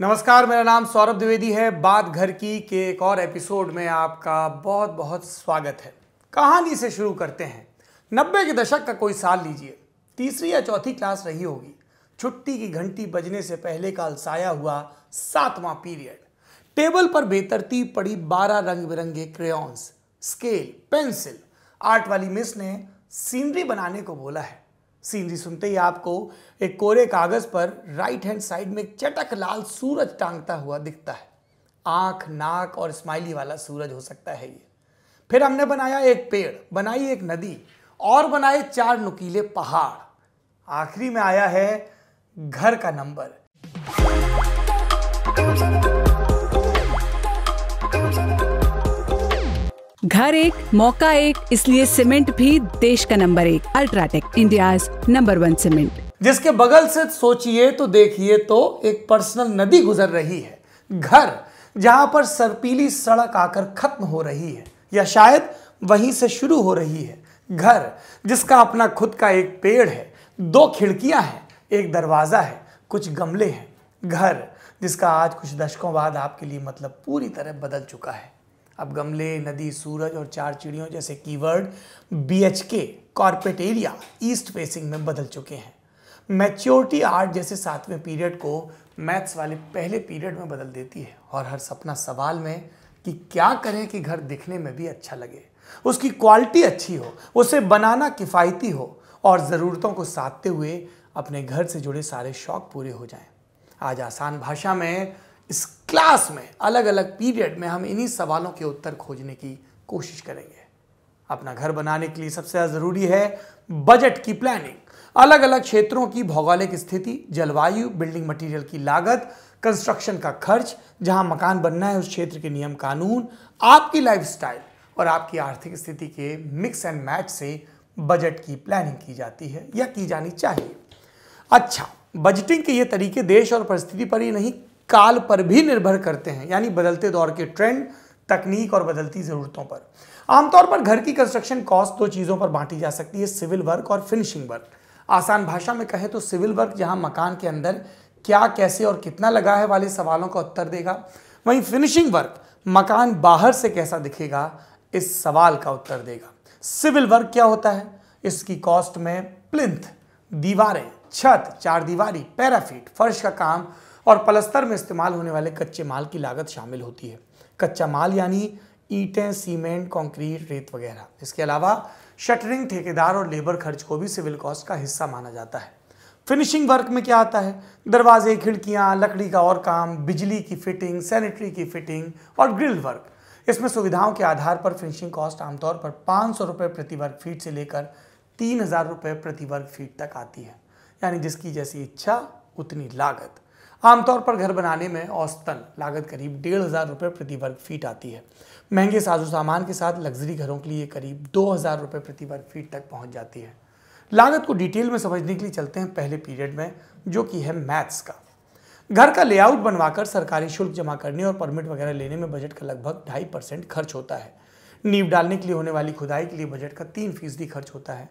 नमस्कार मेरा नाम सौरभ द्विवेदी है बात घर की के एक और एपिसोड में आपका बहुत बहुत स्वागत है कहानी से शुरू करते हैं नब्बे के दशक का कोई साल लीजिए तीसरी या चौथी क्लास रही होगी छुट्टी की घंटी बजने से पहले का अलसाया हुआ सातवां पीरियड टेबल पर बेतरतीब पड़ी बारह रंग बिरंगे क्रेयॉन्स स्केल पेंसिल आर्ट वाली मिस ने सीनरी बनाने को बोला है सीनरी सुनते ही आपको एक कोरे कागज़ पर राइट हैंड साइड में चटक लाल सूरज टांगता हुआ दिखता है आंख नाक और स्माइली वाला सूरज हो सकता है ये फिर हमने बनाया एक पेड़ बनाई एक नदी और बनाए चार नुकीले पहाड़ आखिरी में आया है घर का नंबर घर एक मौका एक इसलिए सीमेंट भी देश का नंबर एक UltraTech India number one cement जिसके बगल से सोचिए तो देखिए तो एक पर्सनल नदी गुजर रही है घर जहां पर सरपीली सड़क आकर खत्म हो रही है या शायद वहीं से शुरू हो रही है घर जिसका अपना खुद का एक पेड़ है दो खिड़कियां हैं एक दरवाज़ा है कुछ गमले हैं घर जिसका आज कुछ दशकों बाद आपके लिए मतलब पूरी तरह बदल चुका है अब गमले नदी सूरज और चार चिड़ियों जैसे keyword BHK corporate area east facing में बदल चुके हैं मैच्योरिटी आर्ट जैसे सातवें पीरियड को मैथ्स वाले पहले पीरियड में बदल देती है और हर सपना सवाल में कि क्या करें कि घर दिखने में भी अच्छा लगे उसकी क्वालिटी अच्छी हो उसे बनाना किफ़ायती हो और ज़रूरतों को साधते हुए अपने घर से जुड़े सारे शौक पूरे हो जाएं। आज आसान भाषा में इस क्लास में अलग अलग पीरियड में हम इन्हीं सवालों के उत्तर खोजने की कोशिश करेंगे अपना घर बनाने के लिए सबसे ज़्यादा ज़रूरी है बजट की प्लानिंग अलग अलग क्षेत्रों की भौगोलिक स्थिति जलवायु बिल्डिंग मटेरियल की लागत कंस्ट्रक्शन का खर्च जहां मकान बनना है उस क्षेत्र के नियम कानून आपकी लाइफस्टाइल और आपकी आर्थिक स्थिति के मिक्स एंड मैच से बजट की प्लानिंग की जाती है या की जानी चाहिए अच्छा बजटिंग के ये तरीके देश और परिस्थिति पर ही नहीं काल पर भी निर्भर करते हैं यानी बदलते दौर के ट्रेंड तकनीक और बदलती ज़रूरतों पर आमतौर पर घर की कंस्ट्रक्शन कॉस्ट दो चीज़ों पर बांटी जा सकती है सिविल वर्क और फिनिशिंग वर्क आसान भाषा में कहें तो सिविल वर्क जहां मकान के अंदर क्या कैसे और कितना लगा है वाले सवालों का उत्तर देगा वहीं फिनिशिंग वर्क मकान बाहर से कैसा दिखेगा इस सवाल का उत्तर देगा सिविल वर्क क्या होता है इसकी कॉस्ट में प्लिंथ दीवारें छत चार दीवारी पैराफीट फर्श का काम और पलस्तर में इस्तेमाल होने वाले कच्चे माल की लागत शामिल होती है कच्चा माल यानी ईंटें सीमेंट कंक्रीट रेत वगैरह इसके अलावा शटरिंग ठेकेदार और लेबर खर्च को भी सिविल कॉस्ट का हिस्सा माना जाता है फिनिशिंग वर्क में क्या आता है दरवाजे खिड़कियाँ लकड़ी का और काम बिजली की फिटिंग सैनिटरी की फिटिंग और ग्रिल वर्क इसमें सुविधाओं के आधार पर फिनिशिंग कॉस्ट आमतौर पर पाँच सौ रुपये प्रति वर्ग फीट से लेकर तीन हज़ार रुपये प्रति वर्ग फीट तक आती है यानी जिसकी जैसी इच्छा उतनी लागत आमतौर पर घर बनाने में औसतन लागत करीब डेढ़ हज़ार रुपये प्रति वर्ग फीट आती है महंगे साजो सामान के साथ लग्जरी घरों के लिए करीब दो हज़ार रुपये प्रति वर्ग फीट तक पहुँच जाती है लागत को डिटेल में समझने के लिए चलते हैं पहले पीरियड में जो कि है मैथ्स का घर का लेआउट बनवाकर सरकारी शुल्क जमा करने और परमिट वगैरह लेने में बजट का लगभग ढाई परसेंट खर्च होता है नींव डालने के लिए होने वाली खुदाई के लिए बजट का तीन फीसदी खर्च होता है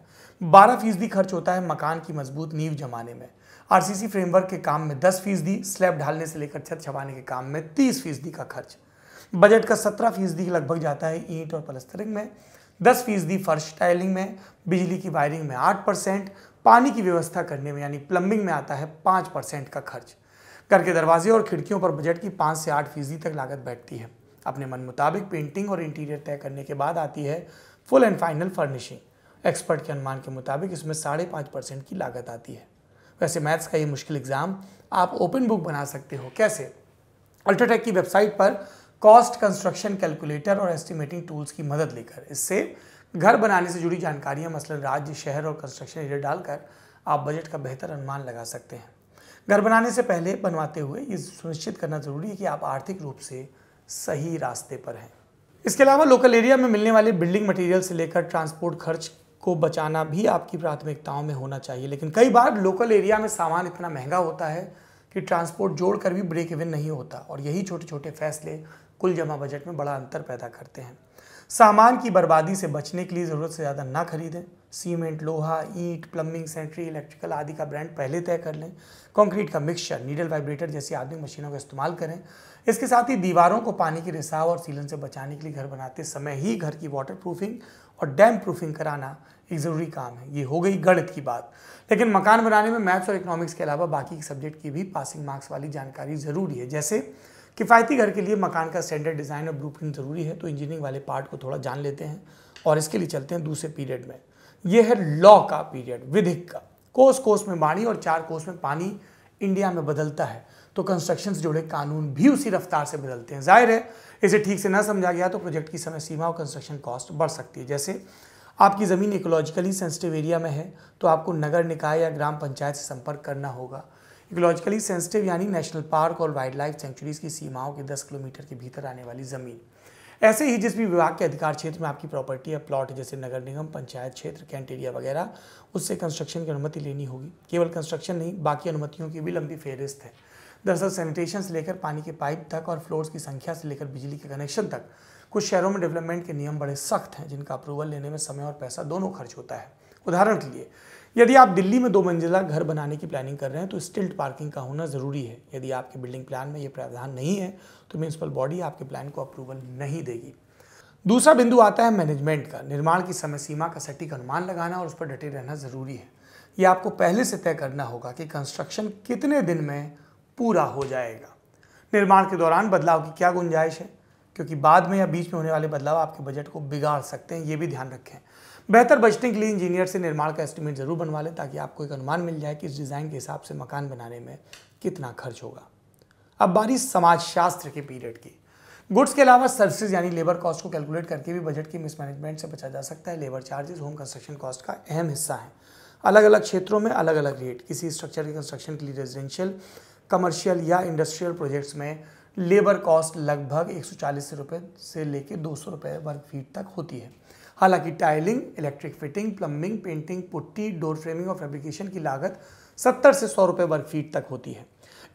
बारह फीसदी खर्च होता है मकान की मजबूत नींव जमाने में आरसीसी फ्रेमवर्क के काम में दस फीसदी स्लैब ढालने से लेकर छत छपाने के काम में तीस फीसदी का खर्च बजट का सत्रह फीसदी लगभग जाता है ईंट और पलस्तरिंग में दस फीसदी फर्श टाइलिंग में बिजली की वायरिंग में आठ परसेंट पानी की व्यवस्था करने में यानी प्लम्बिंग में आता है पाँच परसेंट का खर्च घर के दरवाजे और खिड़कियों पर बजट की पाँच से आठ फीसदी तक लागत बैठती है अपने मन मुताबिक पेंटिंग और इंटीरियर तय करने के बाद आती है full and final furnishing expert के अनुमान के मुताबिक इसमें साढ़े पाँच परसेंट की लागत आती है वैसे मैथ्स का ये मुश्किल एग्ज़ाम आप ओपन बुक बना सकते हो कैसे अल्ट्राटेक की वेबसाइट पर कॉस्ट कंस्ट्रक्शन कैलकुलेटर और एस्टिमेटिंग टूल्स की मदद लेकर इससे घर बनाने से जुड़ी जानकारियां मसलन राज्य शहर और कंस्ट्रक्शन एरिया डालकर आप बजट का बेहतर अनुमान लगा सकते हैं घर बनाने से पहले बनवाते हुए ये सुनिश्चित करना ज़रूरी है कि आप आर्थिक रूप से सही रास्ते पर हैं इसके अलावा लोकल एरिया में मिलने वाले बिल्डिंग मटेरियल से लेकर ट्रांसपोर्ट खर्च को बचाना भी आपकी प्राथमिकताओं में होना चाहिए लेकिन कई बार लोकल एरिया में सामान इतना महंगा होता है कि ट्रांसपोर्ट जोड़ कर भी ब्रेक इवन नहीं होता और यही छोटे छोटे फैसले कुल जमा बजट में बड़ा अंतर पैदा करते हैं सामान की बर्बादी से बचने के लिए ज़रूरत से ज़्यादा ना खरीदें सीमेंट लोहा ईंट प्लम्बिंग सेंट्री इलेक्ट्रिकल आदि का ब्रांड पहले तय कर लें कंक्रीट का मिक्सचर नीडल वाइब्रेटर जैसी आधुनिक मशीनों का इस्तेमाल करें इसके साथ ही दीवारों को पानी के रिसाव और सीलन से बचाने के लिए घर बनाते समय ही घर की वाटर प्रूफिंग और डैम प्रूफिंग कराना एक ज़रूरी काम है ये हो गई गणित की बात लेकिन मकान बनाने में मैथ्स और इकोनॉमिक्स के अलावा बाकी सब्जेक्ट की भी पासिंग मार्क्स वाली जानकारी ज़रूरी है जैसे किफ़ायती घर के लिए मकान का स्टैंडर्ड डिज़ाइन और ब्लू ज़रूरी है तो इंजीनियरिंग वाले पार्ट को थोड़ा जान लेते हैं और इसके लिए चलते हैं दूसरे पीरियड में यह है लॉ का पीरियड विधिक का कोस कोस में बाणी और चार कोस में पानी इंडिया में बदलता है तो कंस्ट्रक्शन से जुड़े कानून भी उसी रफ्तार से बदलते हैं जाहिर है इसे ठीक से ना समझा गया तो प्रोजेक्ट की समय सीमा और कंस्ट्रक्शन कॉस्ट बढ़ सकती है जैसे आपकी ज़मीन इकोलॉजिकली सेंसिटिव एरिया में है तो आपको नगर निकाय या ग्राम पंचायत से संपर्क करना होगा इकोलॉजिकली सेंसिटिव यानी नेशनल पार्क और वाइल्ड लाइफ सेंचुरीज की सीमाओं के 10 किलोमीटर के भीतर आने वाली ज़मीन ऐसे ही जिस भी विभाग के अधिकार क्षेत्र में आपकी प्रॉपर्टी या प्लॉट जैसे नगर निगम पंचायत क्षेत्र कैंट एरिया वगैरह उससे कंस्ट्रक्शन की अनुमति लेनी होगी केवल कंस्ट्रक्शन नहीं बाकी अनुमतियों की भी लंबी फहरिस्त है दरअसल सैनिटेशन से लेकर पानी के पाइप तक और फ्लोर्स की संख्या से लेकर बिजली के कनेक्शन तक कुछ शहरों में डेवलपमेंट के नियम बड़े सख्त हैं जिनका अप्रूवल लेने में समय और पैसा दोनों खर्च होता है उदाहरण के लिए यदि आप दिल्ली में दो मंजिला घर बनाने की प्लानिंग कर रहे हैं तो स्टिल्ट पार्किंग का होना ज़रूरी है यदि आपके बिल्डिंग प्लान में ये प्रावधान नहीं है तो म्यूनसिपल बॉडी आपके प्लान को अप्रूवल नहीं देगी दूसरा बिंदु आता है मैनेजमेंट का निर्माण की समय सीमा का सटीक अनुमान लगाना और उस पर डटे रहना ज़रूरी है यह आपको पहले से तय करना होगा कि कंस्ट्रक्शन कितने दिन में पूरा हो जाएगा निर्माण के दौरान बदलाव की क्या गुंजाइश है क्योंकि बाद में या बीच में होने वाले बदलाव आपके बजट को बिगाड़ सकते हैं ये भी ध्यान रखें बेहतर बजटिंग के लिए इंजीनियर से निर्माण का एस्टिमेट ज़रूर बनवा लें ताकि आपको एक अनुमान मिल जाए कि इस डिज़ाइन के हिसाब से मकान बनाने में कितना खर्च होगा अब बारी समाजशास्त्र के पीरियड की गुड्स के अलावा सर्विसेज यानी लेबर कॉस्ट को कैलकुलेट करके भी बजट की मिसमैनेजमेंट से बचा जा सकता है labour charges home construction cost का अहम हिस्सा है अलग अलग क्षेत्रों में अलग अलग रेट किसी स्ट्रक्चर के कंस्ट्रक्शन के लिए रेजिडेंशियल कमर्शियल या इंडस्ट्रियल प्रोजेक्ट्स में लेबर कॉस्ट लगभग एक सौ रुपये से लेकर दो सौ रुपये वर्ग फीट तक होती है हालांकि tiling electric fitting plumbing painting putty door framing और फैब्रिकेशन की लागत सत्तर से सौ रुपये वर्ग फीट तक होती है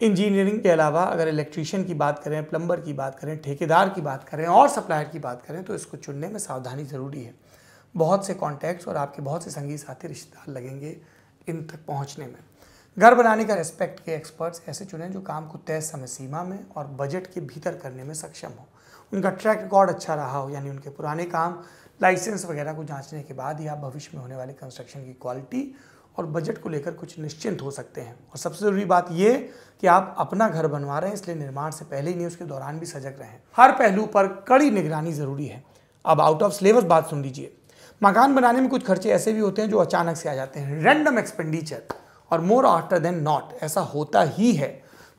इंजीनियरिंग के अलावा अगर इलेक्ट्रीशियन की बात करें प्लम्बर की बात करें ठेकेदार की बात करें और सप्लायर की बात करें तो इसको चुनने में सावधानी ज़रूरी है बहुत से कॉन्टैक्ट्स और आपके बहुत से संगीत साथी रिश्तेदार लगेंगे इन तक पहुँचने में घर बनाने का रेस्पेक्ट के एक्सपर्ट्स ऐसे चुनें जो काम को तय समय सीमा में और बजट के भीतर करने में सक्षम हो उनका ट्रैक रिकॉर्ड अच्छा रहा हो यानी उनके पुराने काम लाइसेंस वगैरह को जांचने के बाद या भविष्य में होने वाले कंस्ट्रक्शन की क्वालिटी और बजट को लेकर कुछ निश्चिंत हो सकते हैं और सबसे ज़रूरी बात ये कि आप अपना घर बनवा रहे हैं इसलिए निर्माण से पहले ही नहीं उसके दौरान भी सजग रहें हर पहलू पर कड़ी निगरानी ज़रूरी है अब आउट ऑफ सिलेबस बात सुन लीजिए मकान बनाने में कुछ खर्चे ऐसे भी होते हैं जो अचानक से आ जाते हैं रैंडम एक्सपेंडिचर और मोर आफ्टर देन नॉट ऐसा होता ही है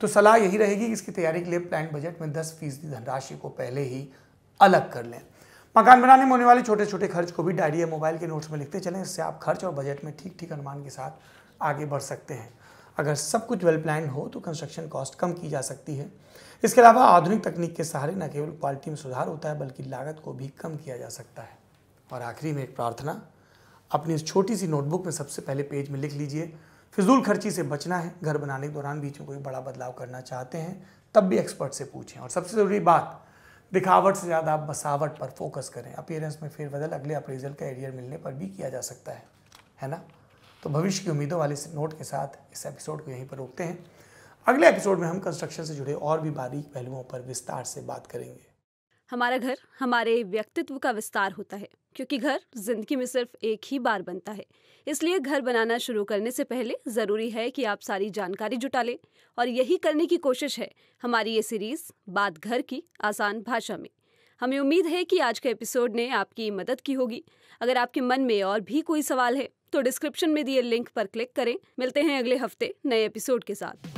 तो सलाह यही रहेगी कि इसकी तैयारी के लिए प्लान बजट में दस फीसदी धनराशि को पहले ही अलग कर लें मकान बनाने में होने वाले छोटे छोटे खर्च को भी डायरी या मोबाइल के नोट्स में लिखते चलें इससे आप खर्च और बजट में ठीक ठीक अनुमान के साथ आगे बढ़ सकते हैं अगर सब कुछ वेल प्लान हो तो कंस्ट्रक्शन कॉस्ट कम की जा सकती है इसके अलावा आधुनिक तकनीक के सहारे न केवल क्वालिटी में सुधार होता है बल्कि लागत को भी कम किया जा सकता है और आखिरी में एक प्रार्थना अपनी इस छोटी सी नोटबुक में सबसे पहले पेज में लिख लीजिए फिजूल खर्ची से बचना है घर बनाने के दौरान बीच में कोई बड़ा बदलाव करना चाहते हैं तब भी एक्सपर्ट से पूछें और सबसे ज़रूरी बात दिखावट से ज़्यादा आप बसावट पर फोकस करें अपियरेंस में फेरबदल अगले अप्रेजल का एरियर मिलने पर भी किया जा सकता है है ना तो भविष्य की उम्मीदों वाले नोट के साथ इस एपिसोड को यहीं पर रोकते हैं अगले एपिसोड में हम कंस्ट्रक्शन से जुड़े और भी बारीक पहलुओं पर विस्तार से बात करेंगे हमारा घर हमारे व्यक्तित्व का विस्तार होता है क्योंकि घर जिंदगी में सिर्फ एक ही बार बनता है इसलिए घर बनाना शुरू करने से पहले ज़रूरी है कि आप सारी जानकारी जुटा लें और यही करने की कोशिश है हमारी ये सीरीज़ बात घर की आसान भाषा में हमें उम्मीद है कि आज के एपिसोड ने आपकी मदद की होगी अगर आपके मन में और भी कोई सवाल है तो डिस्क्रिप्शन में दिए लिंक पर क्लिक करें मिलते हैं अगले हफ्ते नए एपिसोड के साथ